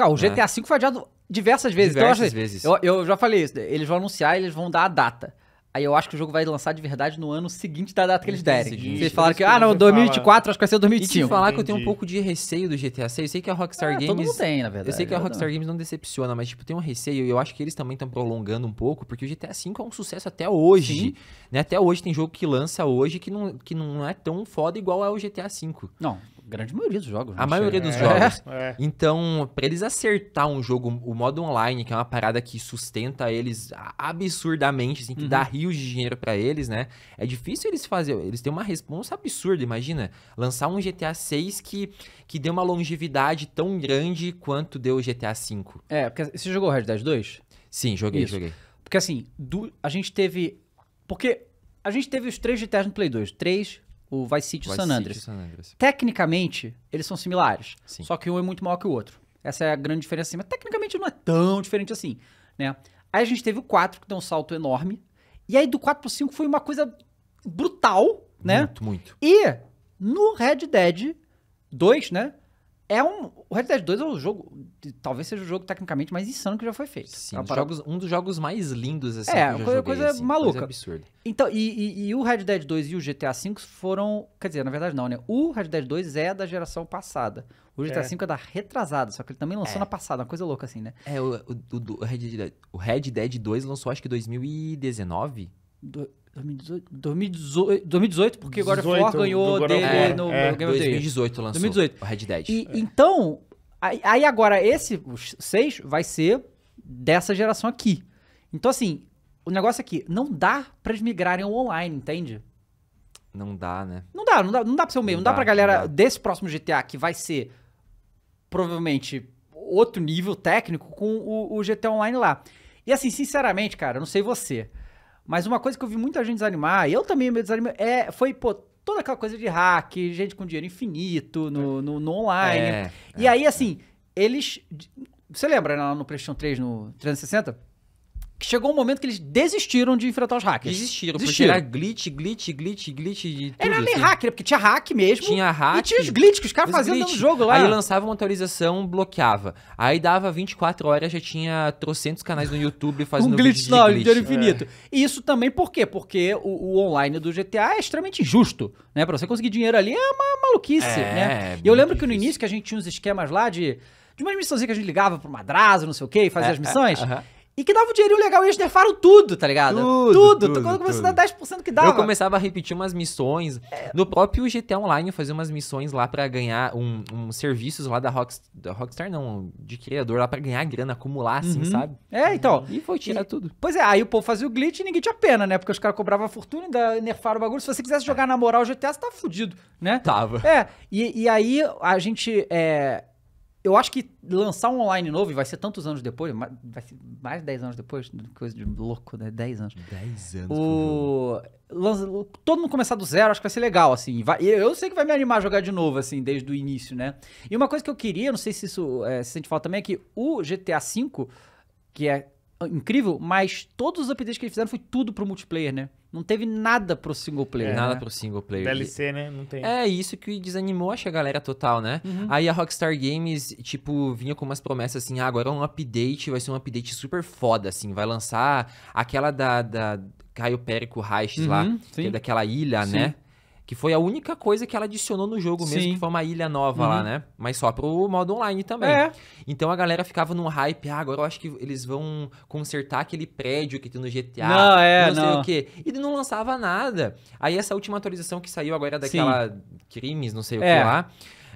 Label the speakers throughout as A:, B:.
A: Cara, o né? GTA V foi adiado diversas vezes. Então, diversas então, assim, eu vezes. Eu, eu, já falei isso. Eles vão anunciar e eles vão dar a data. Aí eu acho que o jogo vai lançar de verdade no ano seguinte da data que eles derem. Seguinte, Vocês falaram que, ah, não, 2024, fala. acho que vai ser 2025. E te falar Entendi. que eu tenho um pouco de receio do GTA 6. Eu sei que a Rockstar é, Games... todo mundo tem, na verdade. Eu sei que a Rockstar não.
B: Games não decepciona, mas, tipo, tem um receio. E eu acho que eles também estão prolongando um pouco, porque o GTA 5 é um sucesso até hoje. Né? Até hoje tem jogo que lança hoje que não, que não é tão foda igual é o GTA 5. Não, grande maioria dos jogos. A né? maioria dos é. jogos. É. Então, pra eles acertar um jogo, o modo online, que é uma parada que sustenta eles absurdamente, assim, que uhum. dá rios de dinheiro para eles, né? É difícil eles fazer. Eles têm uma resposta absurda, imagina. Lançar um GTA 6 que, que deu uma longevidade tão grande quanto
A: deu o GTA 5. É, porque você jogou Red Dead 2? Sim, joguei, Isso. joguei. Porque assim, do, a gente teve. Porque a gente teve os três GTAs no Play 2. 3, o Vice City e o San Andreas. Tecnicamente, eles são similares. Sim. Só que um é muito maior que o outro. Essa é a grande diferença. Assim, mas tecnicamente não é tão diferente assim, né? Aí a gente teve o 4, que deu um salto enorme. E aí do 4 pro 5 foi uma coisa brutal, né? Muito, muito. E no Red Dead 2, né? É um, o Red Dead 2 é o um jogo, talvez seja o jogo tecnicamente mais insano que já foi feito. Sim, é um, jogos, um dos jogos mais
B: lindos, assim, é, que eu coisa, coisa assim, maluca. Coisa absurda.
A: Então, e, e, e, o Red Dead 2 e o GTA V foram, quer dizer, na verdade não, né? O Red Dead 2 é da geração passada. O GTA é. V é da retrasada, só que ele também lançou é. na passada, uma coisa louca assim, né?
B: É, o, o, o, Red Dead, o Red Dead 2 lançou acho que 2019,
A: 2018, 2018, porque agora o War ganhou God dele é, no é, Game of the Year. 2018 lançou 2018.
B: o Red Dead. E,
A: é. Então, aí, agora esse, os 6, vai ser dessa geração aqui. Então, assim, o negócio aqui, não dá pra eles migrarem ao online, entende?
B: Não dá, né?
A: Não dá, não dá, não dá pra ser o mesmo, Não, não dá, pra galera dá. desse próximo GTA, que vai ser provavelmente outro nível técnico com o, o GTA Online lá. E assim, sinceramente, cara, não sei você... Mas uma coisa que eu vi muita gente desanimar, eu também me desanimei, é, foi, pô, toda aquela coisa de hack, gente com dinheiro infinito no, é. no, no online. É, e é, aí, assim, é. eles. Você lembra né, lá no PlayStation 3, no 360? que chegou um momento que eles desistiram de enfrentar os hackers. Desistiram, desistiram. porque era
B: glitch, glitch, glitch, glitch de tudo. Era nem assim.
A: hacker, porque tinha hack
B: mesmo. Tinha hack. E tinha os glitches que os caras faziam no jogo lá. Aí lançava uma atualização, bloqueava. Aí dava 24 horas, já tinha trocentos canais no YouTube fazendo um glitch. Não, glitch de infinito. É.
A: E isso também por quê? Porque o, o, online do GTA é extremamente injusto, né? Pra você conseguir dinheiro ali é uma maluquice, é, né? e eu lembro difícil. que no início que a gente tinha uns esquemas lá de... De umas missões que a gente ligava pro Madrasa, não sei o quê, e fazia é, as missões. Uh é, -huh. E que dava um dinheirinho legal e eles nerfaram tudo, tá ligado?
B: Tudo. Tudo. tudo quando começou a dar 10% que dava. Eu começava a repetir umas missões. É... No próprio GTA Online eu fazia umas missões lá para ganhar um, um, serviços lá da Rockstar, da Rockstar não, de criador lá para ganhar grana, acumular assim, uhum. sabe?
A: É, então. E foi tirar e... tudo. Pois é, aí o povo fazia o glitch e ninguém tinha pena, né? Porque os caras cobravam a fortuna e nerfaram o bagulho. Se você quisesse jogar na moral o GTA, você tava tá fudido, né? Tava. É. E, e aí a gente. É eu acho que lançar um online novo, e vai ser tantos anos depois, vai ser mais de 10 anos depois, coisa de louco, né? 10 anos. 10 anos. O... Lança, todo mundo começar do zero, acho que vai ser legal, assim. Vai, eu sei que vai me animar a jogar de novo, assim, desde o início, né? E uma coisa que eu queria, não sei se isso é, se sente falta também, é que o GTA V, que é incrível, mas todos os updates que eles fizeram foi tudo pro multiplayer, né? Não teve nada pro single player. É, nada né? pro single player. DLC, né? Não tem. É
B: isso que desanimou acho, a galera total, né? Uhum. Aí a Rockstar Games, tipo, vinha com umas promessas assim, ah, agora é um update, vai ser um update super foda, assim. Vai lançar aquela da, da Caio Périco Reich uhum, lá, é daquela ilha, sim. né? Que foi a única coisa que ela adicionou no jogo Sim. mesmo, que foi uma ilha nova uhum. lá, né? Mas só pro modo online também. É. Então a galera ficava num hype, ah, agora eu acho que eles vão consertar aquele prédio que tem no GTA. Não, é, não sei não. o quê. E não lançava nada. Aí essa última atualização que saiu agora daquela Sim. crimes, não sei o é. que lá.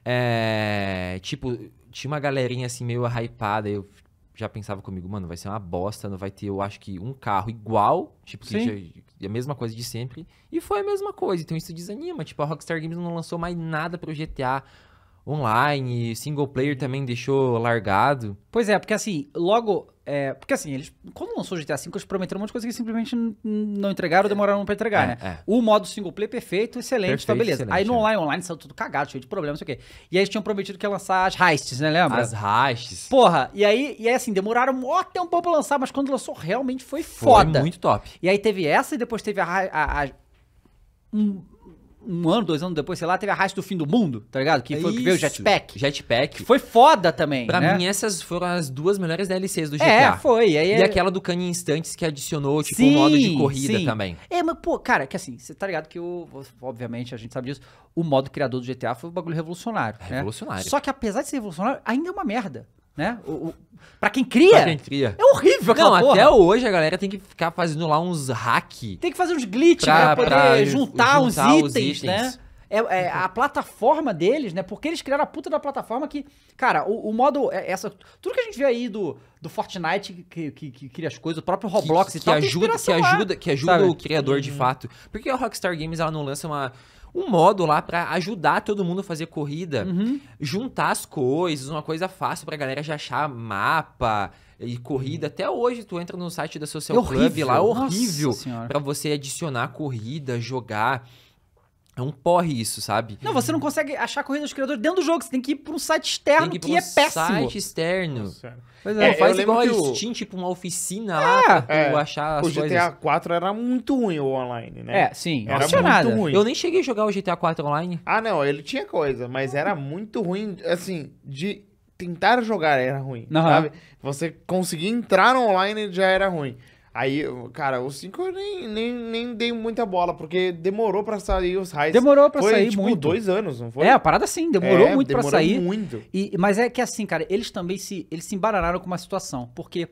B: É, tipo, tinha uma galerinha assim meio hypada, eu já pensava comigo, mano, vai ser uma bosta, não vai ter, eu acho que um carro igual, tipo, Sim. que já, a mesma coisa de sempre. E foi a mesma coisa, então isso desanima. Tipo, a Rockstar Games não lançou mais nada pro GTA online, single player uhum. também deixou largado.
A: Pois é, porque assim, logo. É, porque assim, eles. Quando lançou o GTA V, eles prometeram um monte de coisa que simplesmente não entregaram ou é. demoraram pra entregar, é, né? É. O modo single player perfeito, excelente, perfeito, tá beleza. Excelente, aí no é. online, online saiu tudo cagado, cheio de problemas, não sei o quê. E aí eles tinham prometido que ia lançar as heists, né? Lembra? As heists. Porra, e aí, e aí assim, demoraram um tempo pra lançar, mas quando lançou realmente foi foda. Foi muito top. E aí teve essa e depois teve a, a, a um um ano, dois anos depois, sei lá, teve a raça do fim do mundo, tá ligado? Que é foi o que veio o Jetpack. Jetpack. Que foi foda também. Pra né? mim,
B: essas foram as duas melhores DLCs do GTA. É, foi. Aí, e é... aquela do Canyon Instantes que adicionou, tipo, sim, um modo de corrida sim. também.
A: É, mas, pô, cara, que assim, você tá ligado que o. Obviamente, a gente sabe disso. O modo criador do GTA foi um bagulho revolucionário. Né? Revolucionário. Né? Só que apesar de ser revolucionário, ainda é uma merda né? O, o, pra quem cria, pra quem cria. É horrível aquela Não, porra. até hoje a galera tem que ficar fazendo lá uns
B: hack. Tem
A: que fazer uns glitch pra, pra poder pra juntar, juntar, os, itens, os, itens, né? É, é, uhum. a plataforma deles, né? Porque eles criaram a puta da plataforma que, cara, o, o modo. É, essa, tudo que a gente vê aí do, do Fortnite que, que, que cria as coisas, o próprio Roblox que, e que tal. Ajuda, que ajuda, que ajuda o criador de uhum. fato.
B: Porque a Rockstar Games ela não lança uma um modo lá para ajudar todo mundo a fazer corrida, uhum. juntar as coisas, uma coisa fácil pra galera já achar mapa e corrida. Uhum. Até hoje tu entra no site da Social é Club lá, é horrível para você adicionar corrida, jogar. É um porre isso, sabe? Não,
A: você não consegue achar corrida dos criadores dentro do jogo. Você tem que ir pra um site externo tem que, ir que é um é péssimo. site
B: externo. Mas tá pois é, é, é faz igual a o... tipo uma oficina é. lá é, pra é, achar as o coisas. O GTA 4 era muito ruim o online, né? É, sim. Era muito nada. ruim. Eu nem cheguei a jogar o GTA 4 online. Ah, não. Ele tinha coisa, mas era muito ruim, assim, de tentar jogar era ruim, uhum. sabe? Você conseguir entrar online já era ruim. Aí, cara, os 5
A: eu nem, nem, nem dei muita bola, porque demorou pra sair os highs. Demorou pra foi, sair tipo, muito. dois anos, não foi? É, a parada sim, demorou é, muito demorou pra sair. muito. E, mas é que assim, cara, eles também se, eles se embaralharam com uma situação, porque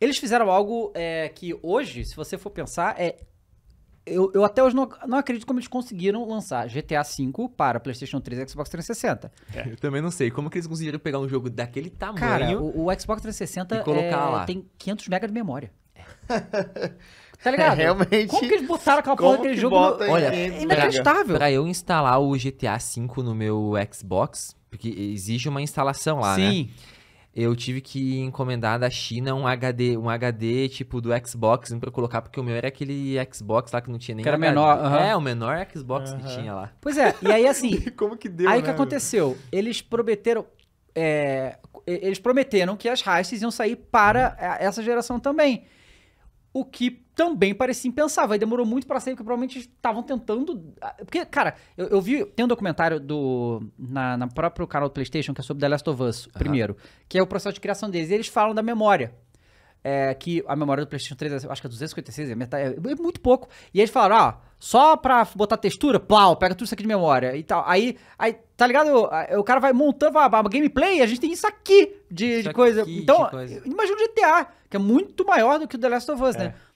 A: eles fizeram algo é, que hoje, se você for pensar, é... Eu, eu até hoje não, não acredito como eles conseguiram lançar GTA V para PlayStation 3 e Xbox 360. É. Eu também não sei. Como que eles conseguiram pegar um jogo daquele tamanho? Cara, o, o Xbox 360 e colocar é, lá. tem 500 MB de memória. Tá ligado? É, realmente. Como que eles botaram aquela porra daquele jogo? No... Olha, é inacreditável.
B: Pra, eu instalar o GTA V no meu Xbox, porque exige uma instalação lá, né? Sim. né? Eu tive que encomendar da China um HD, um HD tipo do Xbox assim, pra colocar, porque o meu era aquele Xbox lá que não tinha nem. Que era HD. menor. Uhum. É, o menor Xbox que tinha lá. Pois é, e aí
A: assim. Como que deu? Aí o né, que aconteceu? Eles prometeram. É, eles prometeram que as hastes iam sair para é, essa geração também o que também parecia impensável. Aí demorou muito para sair, porque provavelmente estavam tentando. Ah, porque, cara, eu, eu, vi. Tem um documentário do. Na, na próprio canal do PlayStation, que é sobre The Last of Us, uhum. primeiro, que é o processo de criação deles. E eles falam da memória. É, que a memória do PlayStation 3, acho que é 256, é, metade, é, é muito pouco. E eles falaram, ah só pra botar textura, plau, pega tudo isso aqui de memória e tal. Aí, aí tá ligado? O cara vai montando a uma ah, gameplay, a gente tem isso aqui de, isso de coisa. Aqui, então, de coisa. imagina o GTA, que é muito maior do que o The Last of Us, né? é. né?